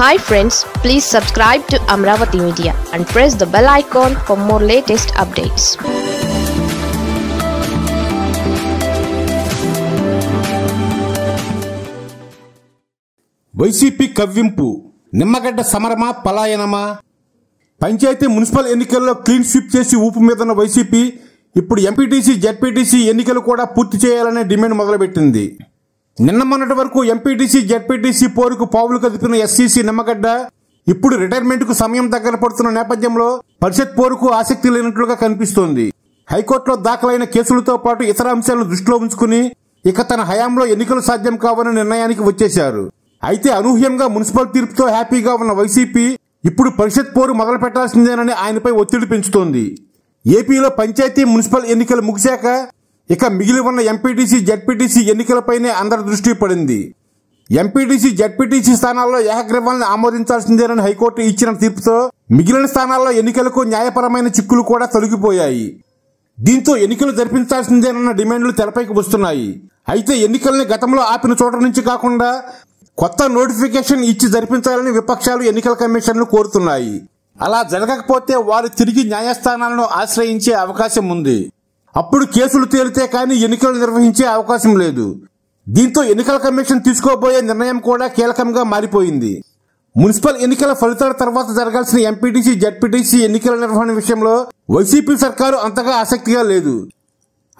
hi friends please subscribe to Amaravati media and press the bell icon for more latest updates YCP కవ్వింపు నిమ్మగడ్డ సమరమా పలాయనమా panchayat municipal ఎన్నికల్లో clean sweep చేసి ఊపు మీదన్న వైసీపీ ఇప్పుడు ఎంపీటీసీ జెడ్పీటీసీ ఎన్నికలు కూడా పూర్తి చేయాలనే డిమాండ్ మొదలుపెట్టింది నిన్న మొన్నటి వరకు ఎంపీటీసీ జెడ్పీటీసీ పోరుకు పావులు కదిపిన ఎస్సీసీ నిమ్మగడ్డ ఇప్పుడు రిటైర్మెంట్ కు సమయం దగ్గర పడుతున్న నేపథ్యంలో పరిషత్ పోరుకు ఆసక్తి లేనట్లుగా కనిపిస్తోంది హైకోర్టులో దాఖలైన కేసులతో పాటు ఇతర అంశాలను దృష్టిలో ఉంచుకుని ఇక తన హయాంలో ఎన్నికలు సాధ్యం కావని నిర్ణయానికి వచ్చేశారు అయితే అనూహ్యంగా మున్సిపల్ తీర్పుతో హ్యాపీగా ఉన్న వైసీపీ ఇప్పుడు పరిషత్ పోరు మొదలు పెట్టాల్సిందేనని ఆయనపై ఒత్తిడి పెంచుతోంది ఏపీలో పంచాయతీ మున్సిపల్ ఎన్నికలు ముగిశాక ఇక మిగిలి ఉన్న ఎంపీటీసీ జడ్పీటీసీ ఎన్నికలపైనే అందరి దృష్టి పడింది ఎంపీటీసీ జడ్పీటీసీ స్థానాల్లో ఏకగ్రీవాలను ఆమోదించాల్సిందేనని హైకోర్టు ఇచ్చిన తీర్పుతో మిగిలిన స్థానాల్లో ఎన్నికలకు న్యాయపరమైన చిక్కులు కూడా తొలగిపోయాయి దీంతో ఎన్నికలు జరిపించాల్సిందేనన్న డిమాండ్లు తెరపైకి వస్తున్నాయి అయితే ఎన్నికల్ని గతంలో ఆపిన చోట నుంచి కాకుండా కొత్త నోటిఫికేషన్ ఇచ్చి జరిపించాలని విపక్షాలు ఎన్నికల కమిషన్ను కోరుతున్నాయి అలా జరగకపోతే వారు తిరిగి న్యాయస్థానాలను ఆశ్రయించే అవకాశం ఉంది అప్పుడు కేసులు తేలితే కానీ ఎన్నికలు నిర్వహించే అవకాశం లేదు దీంతో ఎన్నికల కమిషన్ తీసుకోబోయే నిర్ణయం కూడా కీలకంగా మారిపోయింది మున్సిపల్ ఎన్నికల ఫలితాల తర్వాత జరగాల్సిన ఎంపీటీసీ జడ్పీటీసీ ఎన్నికల నిర్వహణ విషయంలో వైసీపీ సర్కారు అంతగా ఆసక్తిగా లేదు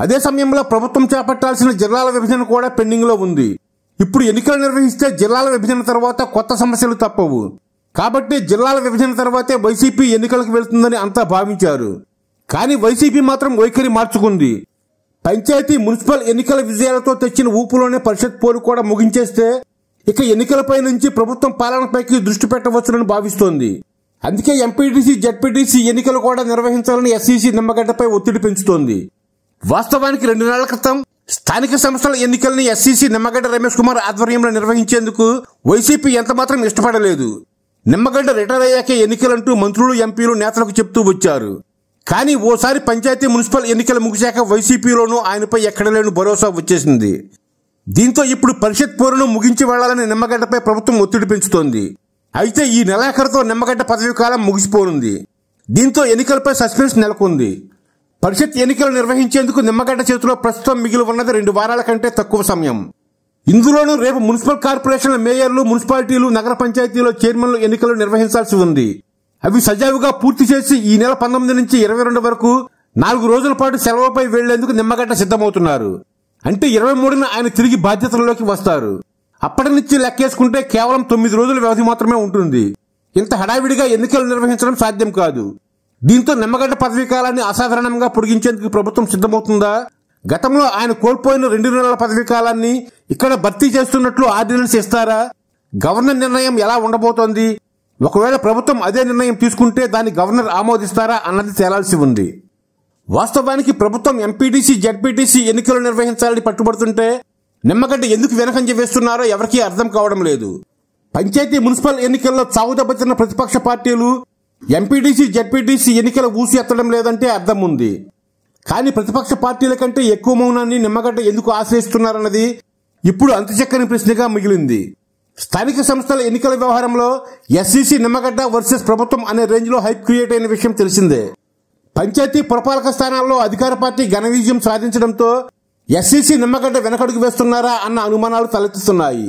అదే సమయంలో ప్రభుత్వం చేపట్టాల్సిన జిల్లాల విభజన కూడా పెండింగ్లో ఉంది ఇప్పుడు ఎన్నికలు నిర్వహిస్తే జిల్లాల విభజన తర్వాత కొత్త సమస్యలు తప్పవు కాబట్టి జిల్లాల విభజన తర్వాతే వైసీపీ ఎన్నికలకు వెళ్తుందని అంతా భావించారు కానీ వైసీపీ మాత్రం వైఖరి మార్చుకుంది పంచాయతీ మున్సిపల్ ఎన్నికల విజయాలతో తెచ్చిన ఊపులోనే పరిషత్ పోరు కూడా ముగించేస్తే ఇక ఎన్నికలపై నుంచి ప్రభుత్వం పాలనపైకి దృష్టి పెట్టవచ్చునని భావిస్తోంది అందుకే ఎంపీటీసీ జడ్పీటీసీ ఎన్నికలు కూడా నిర్వహించాలని ఎస్సీసీ నిమ్మగడ్డపై ఒత్తిడి పెంచుతోంది వాస్తవానికి రెండు నెలల క్రితం స్థానిక సంస్థల ఎన్నికల్ని ఎస్సీసీ నిమ్మగడ్డ రమేష్ కుమార్ ఆధ్వర్యంలో నిర్వహించేందుకు వైసీపీ ఎంతమాత్రం ఇష్టపడలేదు నిమ్మగడ్డ రిటైర్ అయ్యాకే ఎన్నికలంటూ మంత్రులు ఎంపీలు నేతలకు చెప్తూ వచ్చారు కానీ ఓసారి పంచాయతీ మున్సిపల్ ఎన్నికలు ముగిశాక వైసీపీలోనూ ఆయనపై ఎక్కడ లేని భరోసా వచ్చేసింది దీంతో ఇప్పుడు పరిషత్ పోరును ముగించి వెళ్లాలని నిమ్మగడ్డపై ప్రభుత్వం ఒత్తిడి పెంచుతోంది అయితే ఈ నెలాఖరుతో నిమ్మగడ్డ పదవి కాలం ముగిసిపోనుంది దీంతో ఎన్నికలపై సస్పెన్స్ నెలకొంది పరిషత్ ఎన్నికలు నిర్వహించేందుకు నిమ్మగడ్డ చేతిలో ప్రస్తుతం మిగిలి ఉన్నది రెండు వారాల కంటే తక్కువ సమయం ఇందులోనూ రేపు మున్సిపల్ కార్పొరేషన్ల మేయర్లు మున్సిపాలిటీలు నగర పంచాయతీలో చైర్మన్లు ఎన్నికలు నిర్వహించాల్సి ఉంది అవి సజావుగా పూర్తి చేసి ఈ నెల పంతొమ్మిది నుంచి ఇరవై రెండు వరకు నాలుగు రోజుల పాటు సెలవుపై వెళ్లేందుకు నిమ్మగడ్డ సిద్ధమవుతున్నారు అంటే ఇరవై మూడున ఆయన తిరిగి బాధ్యతల్లోకి వస్తారు అప్పటి నుంచి లెక్కేసుకుంటే కేవలం తొమ్మిది రోజుల వ్యవధి మాత్రమే ఉంటుంది ఇంత హడావిడిగా ఎన్నికలు నిర్వహించడం సాధ్యం కాదు దీంతో నిమ్మగడ్డ పదవీ కాలాన్ని అసాధారణంగా పొడిగించేందుకు ప్రభుత్వం సిద్ధమవుతుందా గతంలో ఆయన కోల్పోయిన రెండు నెలల పదవీ కాలాన్ని ఇక్కడ భర్తీ చేస్తున్నట్లు ఆర్డినెన్స్ ఇస్తారా గవర్నర్ నిర్ణయం ఎలా ఉండబోతోంది ఒకవేళ ప్రభుత్వం అదే నిర్ణయం తీసుకుంటే దాన్ని గవర్నర్ ఆమోదిస్తారా అన్నది తేలాల్సి ఉంది వాస్తవానికి ప్రభుత్వం ఎంపీటీసీ జడ్పీటీసీ ఎన్నికలు నిర్వహించాలని పట్టుబడుతుంటే నిమ్మగడ్డ ఎందుకు వెనకంజ వేస్తున్నారో ఎవరికీ అర్థం కావడం లేదు పంచాయతీ మున్సిపల్ ఎన్నికల్లో చావుదెబ్బతిన్న ప్రతిపక్ష పార్టీలు ఎంపీటీసీ జడ్పీటీసీ ఎన్నికల ఊసి ఎత్తడం లేదంటే అర్థం ఉంది కానీ ప్రతిపక్ష పార్టీల కంటే ఎక్కువ మౌనాన్ని నిమ్మగడ్డ ఎందుకు ఆశ్రయిస్తున్నారన్నది ఇప్పుడు అంతచక్కని ప్రశ్నగా మిగిలింది స్థానిక సంస్థల ఎన్నికల వ్యవహారంలో ఎస్సీసీ నిమ్మగడ్డ వర్సెస్ ప్రభుత్వం అనే రేంజ్లో హైప్ క్రియేట్ అయిన విషయం తెలిసిందే పంచాయతీ పురపాలక స్థానాల్లో అధికార పార్టీ ఘన విజయం సాధించడంతో ఎస్సీసీ నిమ్మగడ్డ వెనకడుగు వేస్తున్నారా అన్న అనుమానాలు తలెత్తుతున్నాయి